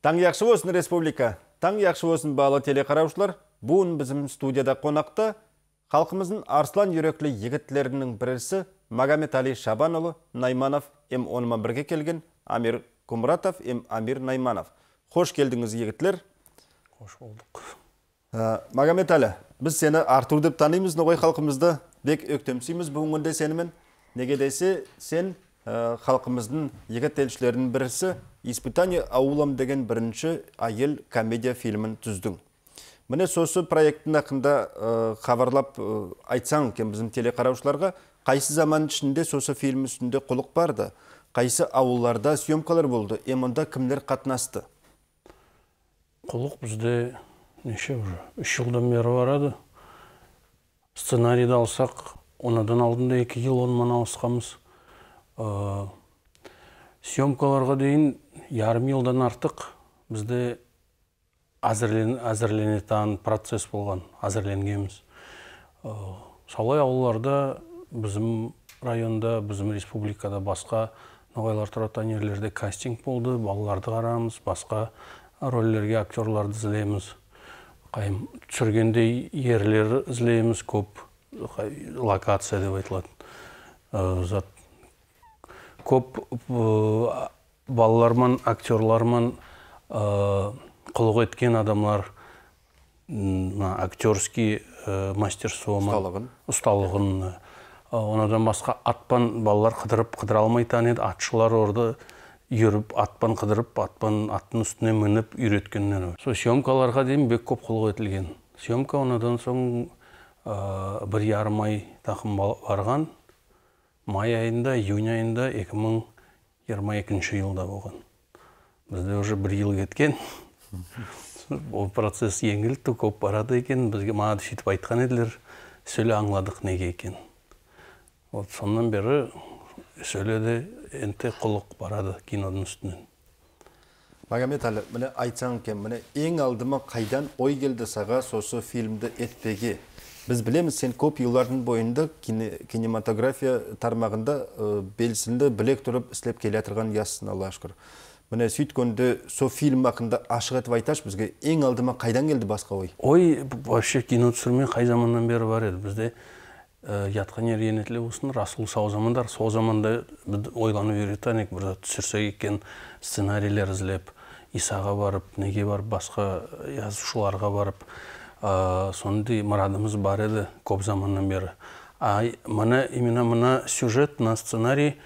Таң яқшы болсын республика, таң яқшы болсын бағалы телеқараушылар. Бүгін біздің студияда қонақты халқымыздың арслан үреклі егітлерінің бірісі Магамет Али Шабанұлы Найманов М. онымен бірге келген Амир Кумратов М. Амир Найманов. Хош келдіңіз егітлер. Хош болдық. Ә, Магамет Али, біз сені Артур деп танимыз, ноғай қалқымызды бек өктемсейміз бүгінгінде сенімен. Неге десе, сен Э, халқымыздың екі телшілерінің бірісі испытание ауылым деген бірінші айыл комедия фильмін түздің міне сосы проекттің ақында э, хабарлап э, айтсаң екен біздің телеқараушыларға қайсы заман ішінде сосы фильм үстінде құлық барды қайсы ауылларда съемкалар болды е мұнда кімдер қатынасты құлық бізде неше уже үш жылдан бері барады сценарийді алсақ онадан алдында екі жыл онымен ауысқанбыз Э, съемкаларға дейін ярым жылдан артық бізде әзірлене әзірленетін процесс болған әзірленгенбіз э, солай ауылдарда біздің районда біздің республикада басқа ноғайлар тұратын жерлерде кастинг болды балаларды қарамыз, басқа роллерге актерларды іздейміз қайым түсіргенде ерлер іздейміз көп локация деп айтылады э, зат көп э, балаларман актерларман э, құлық еткен адамлар мына актерский э, мастерство ұсталығын ұсталығын онадан басқа атпан балалар қыдырып қыдыра алмай таниды атшылар орды үйіріп атпан қыдырып атпан аттың үстіне мініп үйреткеннен сол съемкаларға дейін бек көп құлық етілген съемка онадан соң бір жарым ай тақым барған май айында июнь айында 2022 жылда болған бізде уже бір жыл кеткен ол процесс еңілтті көп барады екен бізге маған сөйтіп айтқан еділер сөйле аңладық неге екен вот сонан бері сөйледі енді құлық барады киноның үстінен әлі міне айтсаң екен міне ең алдымен қайдан ой келді саға сосы фильмді етпеге біз білеміз сен көп бойында кинематография тармағында ә, белсенді білек тұрып істеп келе жатырған аллаға шүкір міне сөйткенде сол фильм ақында ашық етіп айташы бізге ең алдыма қайдан келді басқа ой ой вообще кино түсірмей қай заманнан бері бар еді бізде ә, жатқан жер болсын расул сау замандар сол заманда біз ойланып үйретанек бір түсірсек екен сценарийлер іздеп исаға барып неге барып басқа жазушыларға барып ә, сондай мұрадымыз бар еді көп заманнан бері а мына именно мына сюжет мына сценарий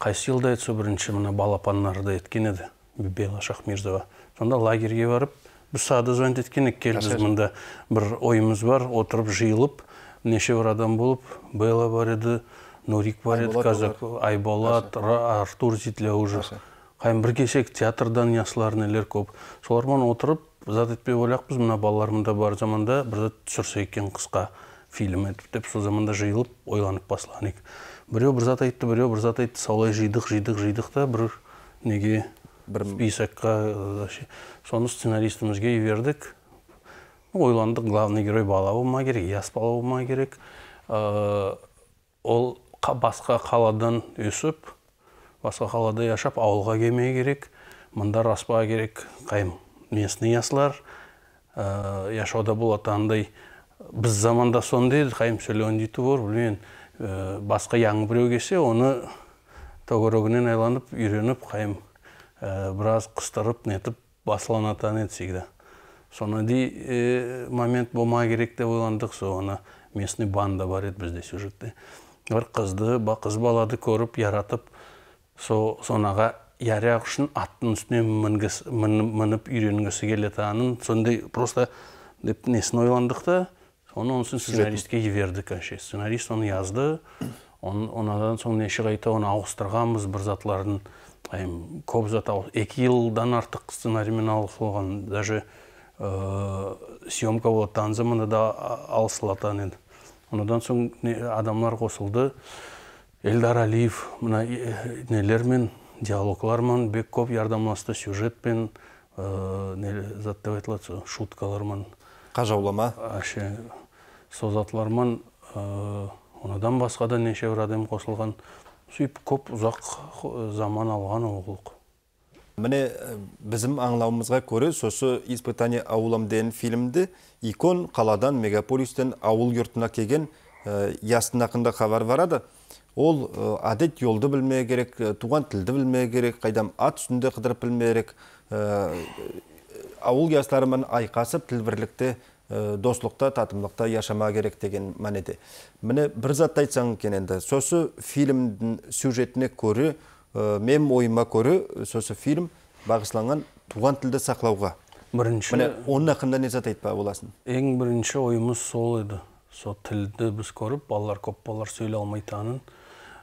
қайсы жылда бірінші мына балапандарды еткен еді бибела шахмирзова сонда лагерьге барып біз сада звонить еткен едік кел біз мында бір ойымыз бар отырып жиылып неше бір адам болып белла бар еді нурик бар еді казак айболат артур зитля уже қайын бір кешек театрдан ясылар нелер көп солармен отырып зат етпей ойлақпыз мына балаларымында бар заманда бір зат түсірсе екен қысқа фильм етіп деп сол заманда жиылып ойланып басылған ек біреу бір зат айтты біреу бір зат айтты солай жидық жидық жидық та бір неге бір списокқа э, соны сценаристімізге бердік ойландық главный герой бала болма керек яс бала болма керек э, ол басқа қаладан өсіп басқа қалада яшап ауылға келмей керек мында распа керек қайым местный яслар ә, э, яшауда болот андай заманда сондай еді қайым сөйлөгөн дейтүү э, бар басқа яңы біреу келсе оны төгөрөгүнөн айланып үйреніп қайым э, біраз қыстырып, нетіп, басыланат еді всегда соны момент болмаға керек деп ойландық соны местный банда бар еді бізде сюжетте бір қызды қыз балады көріп яратып со сонаға яряқ үшін аттың үстіне мініп үйренгісі келеді анын сондай просто деп несін ойландық та соны онысын сценаристке жібердік әше сценарист оны язды онадан соң неше қайта оны ауыстырғанбыз бір затларын көп зат екі жылдан артық сценариймен алысылған даже ә, съемка болады танзымыны да алысылатан еді. онадан соң адамдар адамлар қосылды эльдар алиев мына э, нелермен диалогларман бек көп ярдамасты сюжетпен э, зат деп айтылады шуткаларман қажаулама әше созатыларман э, одан басқа да неше бір қосылған сөйтіп көп ұзақ э, заман алған оғылық міне бізім аңлауымызға көрі сосы испытание ауылым деген фильмді икон қаладан мегаполистен ауыл юртына келген ястын ақында хабар барады ол әдет э, жолды білмеу керек э, туған тілді білмеу керек қайдам ат үстінде қыдырып білмеу керек э, ауыл жастарымен айқасып тіл бірлікте достықта татымдықта яшама керек деген мәнеде міне бір затты айтсаң екен енді сосы фильмдің сюжетіне көрі мен ойыма көрі сосы фильм бағысыланған туған тілді сақлауға бірінші міне оның ақында не зат айтпа боласың ең бірінші ойымыз сол еді сол тілді біз көріп балалар көп балалар сөйлей алмайтынын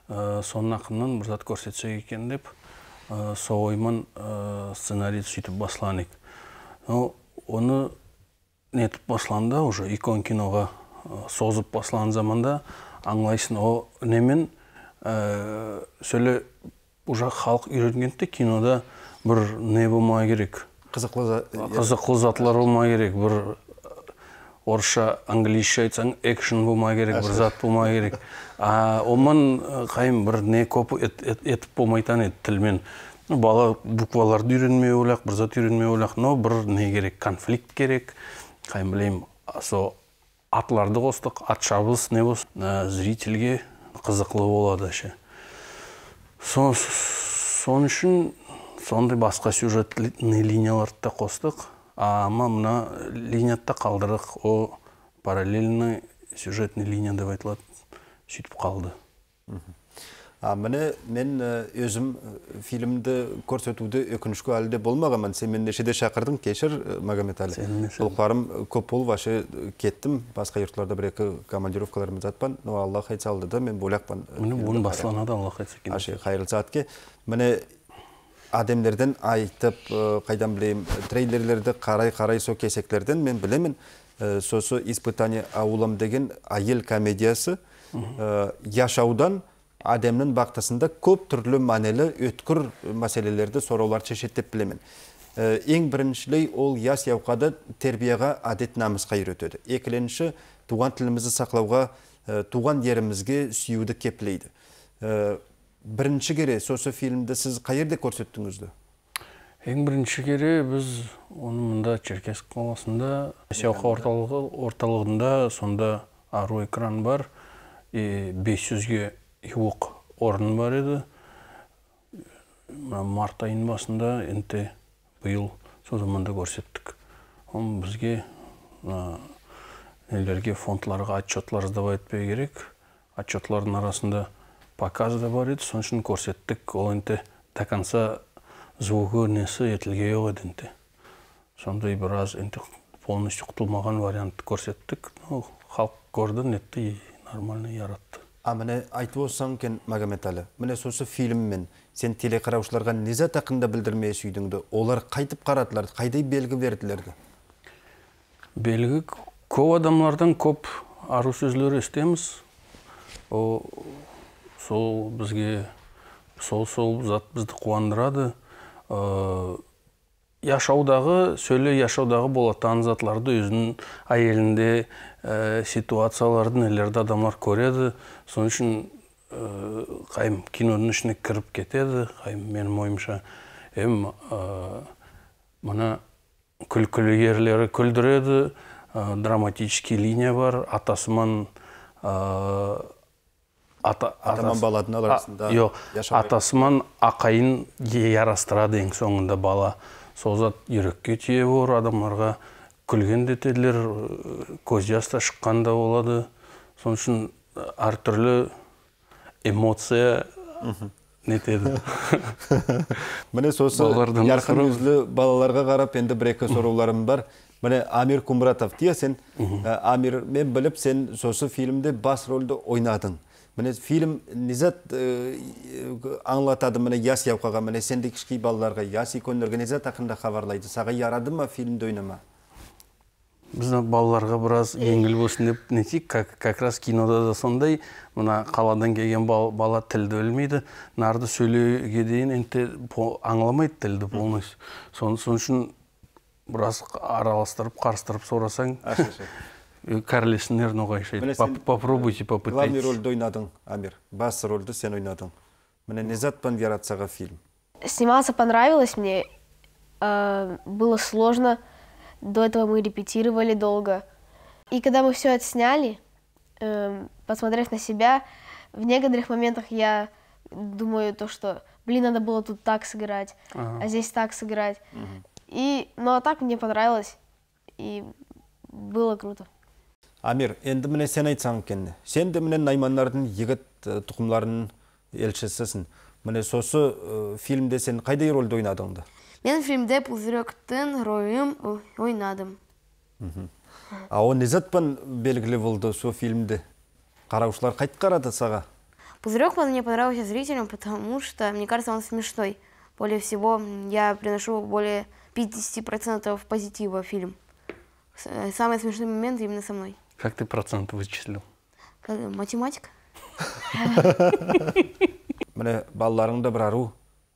Э, соның ақыннан бір зат көрсетсек екен деп э, сол оймен э, сценарий сөйтіп басылған ек оны нетіп басылғанда уже икон киноға созып басылған заманда аңлайсың о немен сөйле уже халық үйренгенде кинода бір не болмай керек қызықлы қызықлы затлар болмай керек бір орысша англисше айтсаң экшн болмау керек бір зат болмау керек а оман қайым бір не көп етіп болмайтын еді тілмен бала букваларды үйренмей ойлақ бір зат үйренмей ойлақ но бір не керек конфликт керек қайым білеймін сол атларды қостық ат шабыс не болсын зрительге қызықлы болады ше сон үшін сондай басқа сюжетный линияларды да қостық ама мына линиятта қалдырық о параллельный сюжетный линия деп айтылады сөйтіп қалды а міне мен э, өзім э, фильмді көрсетуді өкінішке әлі де болмағанмын сен мені нешеде шақырдың кешір э, магометәлі ұлықтарым көп болып вообще кеттім басқа йұрттарда бір екі командировкалармен жатпан но алла қайтса алды да мен бөлекпін міне оны басланады алла қайтса екен қайырлы саатке міне адамдардан айтып э, қайдан білейм трейлерлерді қарай қарай со кесектерден мен білемін э, сосы испытание ауылым деген әйел комедиясы э, яшаудан адамның бақтысында көп түрлі мәнелі өткір мәселелерді сұраулар шешеді деп білемін ең біріншілей ол яс яуқады адет әдет намысқа үйретеді Екіленші туған тілімізді сақлауға туған жерімізге сүюді кеплейді бірінші кере сосы фильмді сіз қай жерде көрсеттіңізді ең бірінші кере біз оны мында черкесск қаласында сеоқа орталығы орталығында сонда ару экран бар и бес жүзге жуық орын бар еді мына март айының басында енді биыл сол заманда көрсеттік оны бізге нелерге фондларға отчетлар сдавать керек отчетлардың арасында показ да бар еді сол үшін көрсеттік ол енді до конца звугы несі жоқ еді енді сондай біраз енді полностью құтылмаған вариантты көрсеттік ну халық көрді нетті нормально яратты а міне айтып отырсаң екен магометәлі міне сосы фильммен сен телекараушыларға зат тақында білдірмей сүйдіңді олар қайтып қарадылар қайдай белгі берділерді белгі көп адамдардан көп ару сөздер естеміз сол бізге сол сол зат бізді қуандырады ә, яшаудағы сөйле яшаудағы болатын затларды өзінің әйелінде ә, ситуацияларды нелерді адамдар көреді сол үшін ә, қайым киноның ішіне кіріп кетеді қайым менің ойымша ем ә, мына күлкілі ерлері күлдіреді ә, драматический линия бар атасыман ата, атаман арасында атасыман ақайын ярастырады ең соңында бала сол зат жүрекке тие бор адамдарға күлген де көз жаста шыққанда шыққан да болады сол үшін әртүрлі эмоция нетеді міне сосы ярқын балаларға қарап енді бір екі сұрауларым бар міне амир кумратов тие сен амир мен біліп сен сосы фильмде бас рөлді ойнадың міне фильм низат э, аңлатады міне яс яуқаға міне сендей кішкей балаларға яс икөнлерге низат ақында хабарлайды саға ярады ма фильмді ойнама біздің балаларға біраз еңгіл болсын деп нетейік как, раз кинода да сондай мына қаладан келген бала тілді білмейді нарды сөйлеуге дейін енді аңламайды тілді полностью Сон сол үшін біраз араластырып қарыстырып сұрасаң Э, кәрілесінер ноғайшайды попробуйте попытать. главный рольді ойнадың амир бас рольді сен ойнадың Мне не зад затпен ярацаға фильм Снимался, понравилось мне э, было сложно до этого мы репетировали долго и когда мы все отсняли э, посмотрев на себя в некоторых моментах я думаю то что блин надо было тут так сыграть а ага. а здесь так сыграть ага. и ну а так мне понравилось и было круто Амир, енді міне сен айтсаң екен сен де міне наймандардың егіт тұқымларының елшісісің міне сосы фильмде сен қайдай рөлді ойнадыңды мен фильмде пузыректің рөлін ойнадым а ол незатпен белгілі болды со фильмде қараушылар қайт қарады саға пузырек мне понравился зрителям потому что мне кажется он смешной более всего я приношу более 50% позитива фильм э, самый смешной момент именно со мной Как ты процент вычислил? Математика. міне балаларыңда бір ару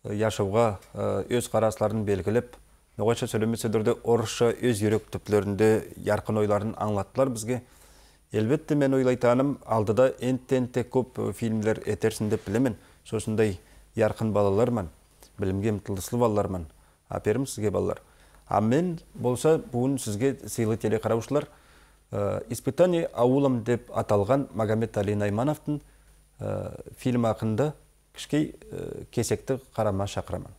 э, яшауға э, өз қарасларын белгілеп ноғайша сөйлемеседерде орысша өз ерек түплерінде ярқын ойларын аңлаттылар бізге әлбетте мен ойлайтаным алдыда ентте көп э, фильмдер етерсін деп білемін сосындай ярқын балалармын білімге ұмтылыслы балалармын әперім сізге балалар ал мен болса бүгін сізге сыйлы қараушылар Э, испытание ауылым деп аталған магомед әли наймановтың э, фильм ақынды кішкей э, кесекті қарама шақырамын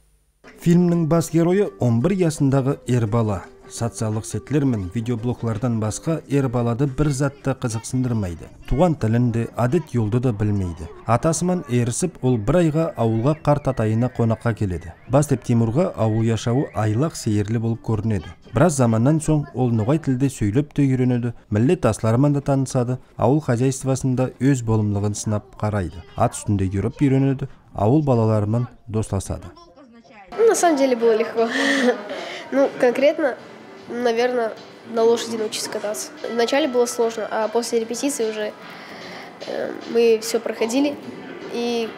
фильмнің бас геройы 11 ясындағы ер бала социалдық сетлер мен видеоблоглардан басқа ер балады бір затты қызықсындырмайды туған тілін де әдет жолды да білмейді атасымен ерісіп ол бір айға ауылға қарт атайына қонаққа келеді бас деп тимурға ауыл яшауы айлақ сейірлі болып көрінеді біраз заманнан соң ол ноғай тілде сөйлеп те үйренеді міллет асыларымен да танысады ауыл хозяйствосында өз болымлығын сынап қарайды ат үстінде жүріп үйренеді ауыл балаларымен достасады на самом деле было легко ну конкретно наверное, на лошади научиться кататься. Вначале было сложно, а после репетиции уже э, мы все проходили и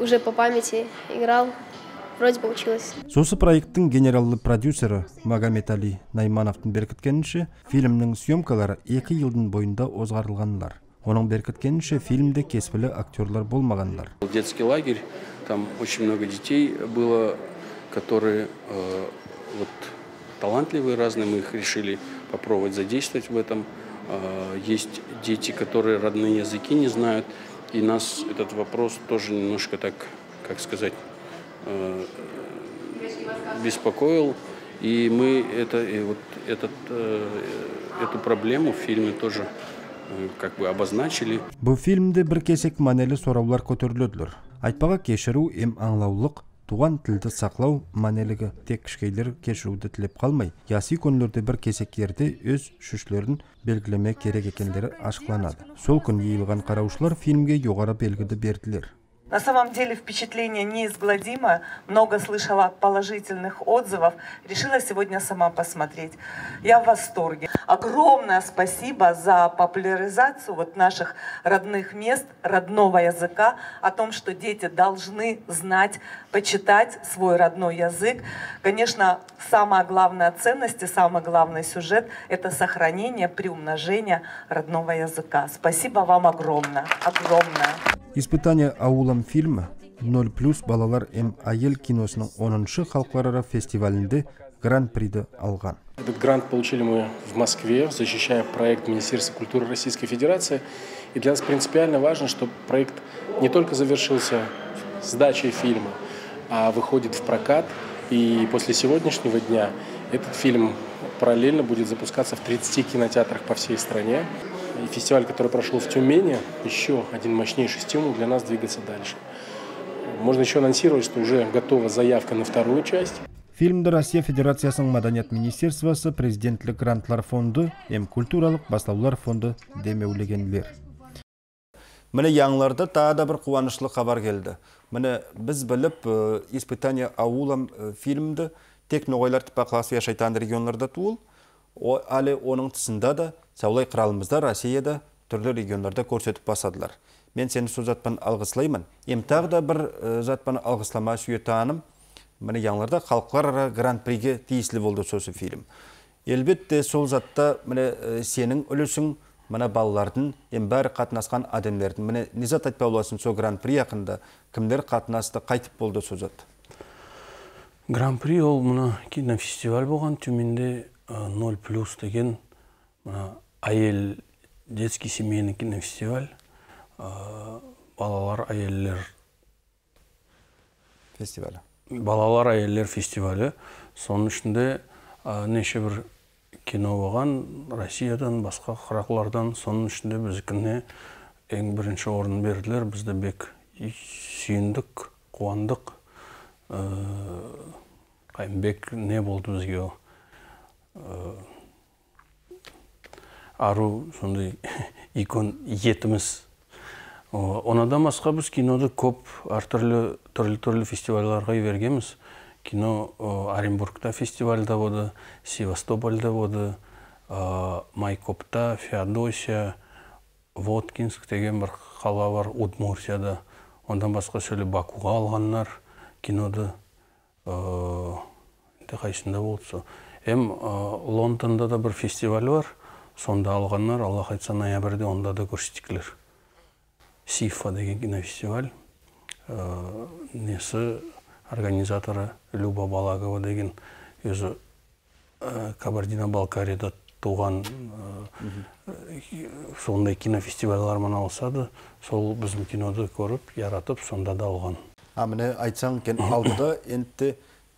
уже по памяти играл. Вроде получилось. Сосы проекттің генералы продюсері Магомед Али Наймановтың беркіткенінше, фильмнің съемкалары екі елдің бойында озғарылғандар Оның беркіткенінше фильмде кеспілі актерлар болмағандар. Детский лагерь, там очень много детей было, которые э, вот талантливые разные, мы их решили попробовать задействовать в этом. А, есть дети, которые родные языки не знают, и нас этот вопрос тоже немножко так, как сказать, а, беспокоил. И мы это, и вот этот, э, эту проблему в фильме тоже э, как бы обозначили. Бу фильмде бир кесек манели сораулар көтөрүлөдүлөр. Айтпага кеширүү им эм аңлаулык туған тілді сақлау мәнелігі тек кішкейлер кешіруді тілеп қалмай яси күнлерде бір кесектерде өз шүшлерін белгілеме керек екендері ашықланады сол күн иылған қараушылар фильмге жоғары белгіді берділер. На самом деле впечатление неизгладимо, много слышала положительных отзывов, решила сегодня сама посмотреть. Я в восторге. Огромное спасибо за популяризацию вот наших родных мест, родного языка, о том, что дети должны знать, почитать свой родной язык. Конечно, самая главная ценность и самый главный сюжет – это сохранение, приумножение родного языка. Спасибо вам огромное, огромное. Испытание аулом М фильмі 0 плюс балалар М әйел киносының 10-шы халықаралық фестивалінде гран-приді алған. Этот грант получили мы в Москве, защищая проект Министерства культуры Российской Федерации. И для нас принципиально важно, что проект не только завершился сдачей фильма, а выходит в прокат. И после сегодняшнего дня этот фильм параллельно будет запускаться в 30 кинотеатрах по всей стране. фестиваль, который прошел в Тюмени, еще один мощнейший стимул для нас двигаться дальше. Можно еще анонсировать, что уже готова заявка на вторую часть. фильмді россия федерациясының мәдениет министерствосы президентлік грантлар фонды эм культуралық бастаулар фонды демеулегенлер міне яңларды тағы да бір қуанышлы хабар келді міне біз біліп э, Испытания ауылым э, фильмді тек ноғайлар тіпа қаласы шайтан регионларда туыл әлі оның тұсында да саулай қыралымызда россияда түрлі региондарда көрсетіп басадылар мен сені сөз затпен алғысылаймын ем тағы да бір затпен алғыслама сүйетаным міне яңыларда халықаралық гран приге тиесілі болды сосы фильм әлбетте сол затта міне сенің үлесің мына балалардың ем бәрі қатынасқан адамдардың міне низат айтпауласын сол гран при ақында кімдер қатынасты қайтып болды сол зат гран при ол мына кинофестиваль болған түмінде ноль плюс деген мына әйел детский семейный кинофестиваль балалар әйелдер фестивалі балалар әйелдер фестивалі соның ішінде ә, неше бір кино болған россиядан басқа қырақлардан соның ішінде біздікіне ең бірінші орын берділер бізді бек сүйіндік қуандық ә, не болды бізге ол ару сондай икон етіміз онадан басқа біз киноды көп әртүрлі түрлі түрлі фестивальдарға жібергенбіз кино оренбургта фестивальда болды Севастопольда болды майкопта феодосия воткинск деген бір қала бар удмурсияда ондан басқа сөле бакуға алғандар киноды қайсында болды сол Әм Лондонда да бір фестиваль бар. Сонда алғаннар, Аллах айтса, ноябрьде онда да көрсетекілер. Сифа деген кинофестиваль. Ә, несі организаторы Люба Балагова деген өзі ә, Кабардино Балкарияда туған ә, сондай кинофестивальдармен алысады. сол біздің киноды көріп яратып сонда да алған а міне айтсаң кен алдыда енді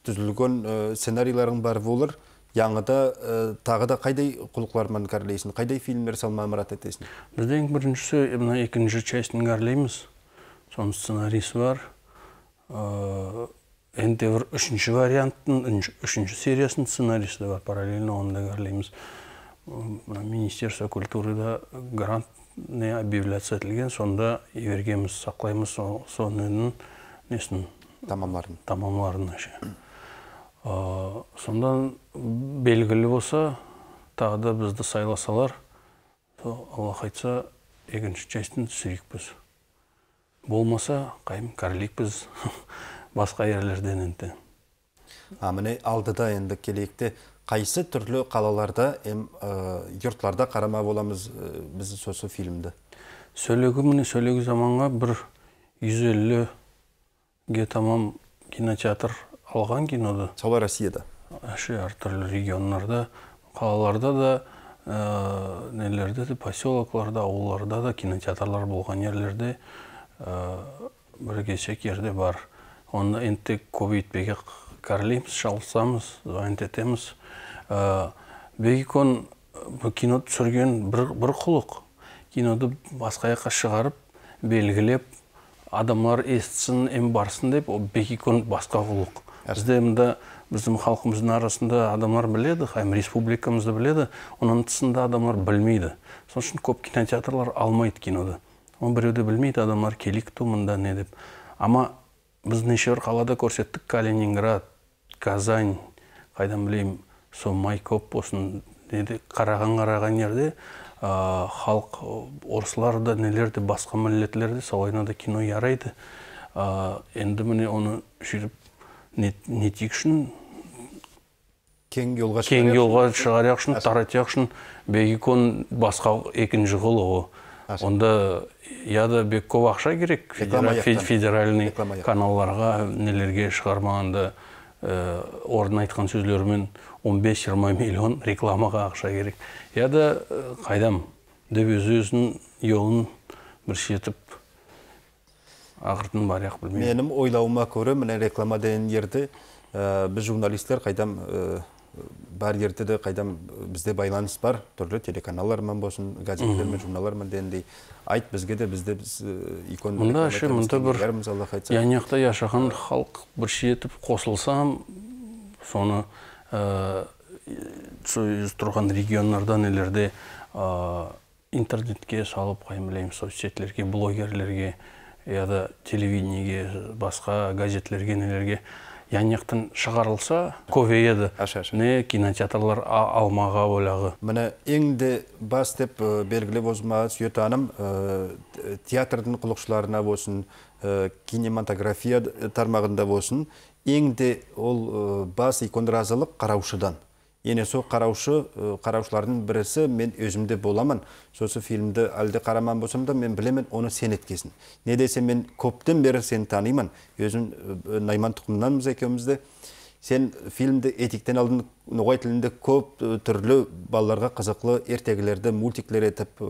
түзілген ә, сценарийларың бар болыр яңыда э, тағы да қайдай құлықлармен кәрлейсің қайдай фильмдер салма марат етесің бізде ең біріншісі мына екінші частін кәрлейміз соның сценарисі бар енді э, бір үшінші варианттың үшінші сериясының сценарисі де бар параллельно оны да кәрлейміз э, мына министерство культурыда не объявляться етілген сонда жібергенбіз сақлаймыз соның несін тамамларын тамамларын сондан белгілі болса тағы да бізді сайласалар алла қайтса екінші частін біз. болмаса қайым біз басқа ерлерден енді а міне алдыда енді келейікте қайсы түрлі қалаларда эм қарама боламыз біз сосы фильмді сөйлегі міне сөйлегі заманға бір 150 елліге тамам кинотеатр қалған кинода солай россияда вообще әртүрлі региондарда қалаларда да ә, нелерде де поселокларда ауылдарда да кинотеатрлар болған жерлерде ә, э, кесек бар оны енді көбейтпеге кәрілейміз шалысамыз етеміз ә, бегикон кино түсірген бір, бір құлық киноды басқа жаққа шығарып белгілеп адамлар естісін ем барсын деп ол бекикон басқа құлық бізде мында біздің халқымыздың арасында адамдар біледі һәм республикамызды біледі оның тысында адамдар білмейді сол үшін көп кинотеатрлар алмайды киноды оны біреуде білмейді адамдар ту мында не деп ама біз неше қалада көрсеттік калининград казань қайдан білемін сол майкоп болсын неде қараған қараған жерде халық орыслар да нелер де басқа де сол кино ярайды енді міне оны жүріп не, нетейік үшін кең елға кең жолға шығаряқ үшін үшін басқа екінші қолы ғой онда яда көп ақша керек федеральный каналдарға нелерге шығармағанда ә, орын айтқан сөздерімен 15-20 миллион рекламаға ақша керек яда э, қайдам деп өз өзінің жолын бір шетіп ағыртын бар яқ білмеймін менің ойлауыма көрі міне реклама деген ерді ә, біз журналистер қайдам ә, бар ерді де қайдам бізде байланыс бар түрлі телеканалдармен болсын газеттермен журналдармен дегендей айт бізге де бізде біз ә, икон мында мында бір яшаған халық бір етіп қосылсам соны тұрған региондарда нелерде интернетке салып қай білеймін блогерлерге яда телевидениеге басқа газетлерге нелерге яңақтан шығарылса көбейеді не кинотеатрлар алмаға ойлағы міне еңде бас деп белгілі бозмаға театрдың құлықшыларына болсын кинематография тармағында болсын еңді ол бас иконразылық қараушыдан ене сол қараушы қараушылардың бірісі мен өзімде боламын сосын фильмді әлде қараман болсам да мен білемін оны сен еткесін. не десе мен көптен бері сені танимын өзім найман тұқымынанбыз екеумізді сен фильмді етіктен алдын ноғай тілінде көп түрлі балаларға қызықлы ертегілерді мультиктер етіп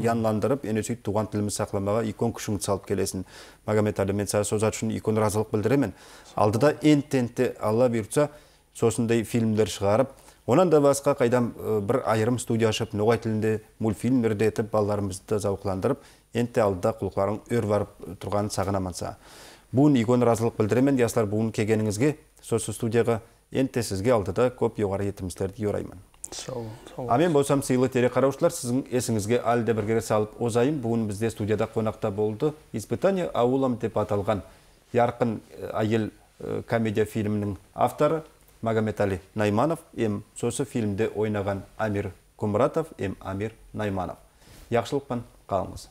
янландырып ене сөйтіп туған тілімізді сақламаға үлкен күшіңді салып келесің магомед әлі мен саған сол зат үшін үлкен разылық білдіремін алдыда ен тентте алла бұйыртса сосындай фильмдер шығарып онан да басқа қайдам бір айырым студия ашып ноғай тілінде мультфильм етіп балаларымызды зауқландырып енді алдыда құлқыларын өр барып тұрғанын сағынаманса бұын игон разылық білдіремен яслар бұын келгеніңізге сосы студияға енді сізге алдыда көп жоғары етімістерді ораймын Амен мен болсам сыйлы тере қараушылар сіздің есіңізге әлде бір салып озайын бүгін бізде студияда қонақта болды испытание аулом деп аталған ярқын әйел комедия фильмінің авторы магометали найманов ем сосы фильмде ойнаған амир кумратов ем амир найманов Яқшылықпан қалыңыз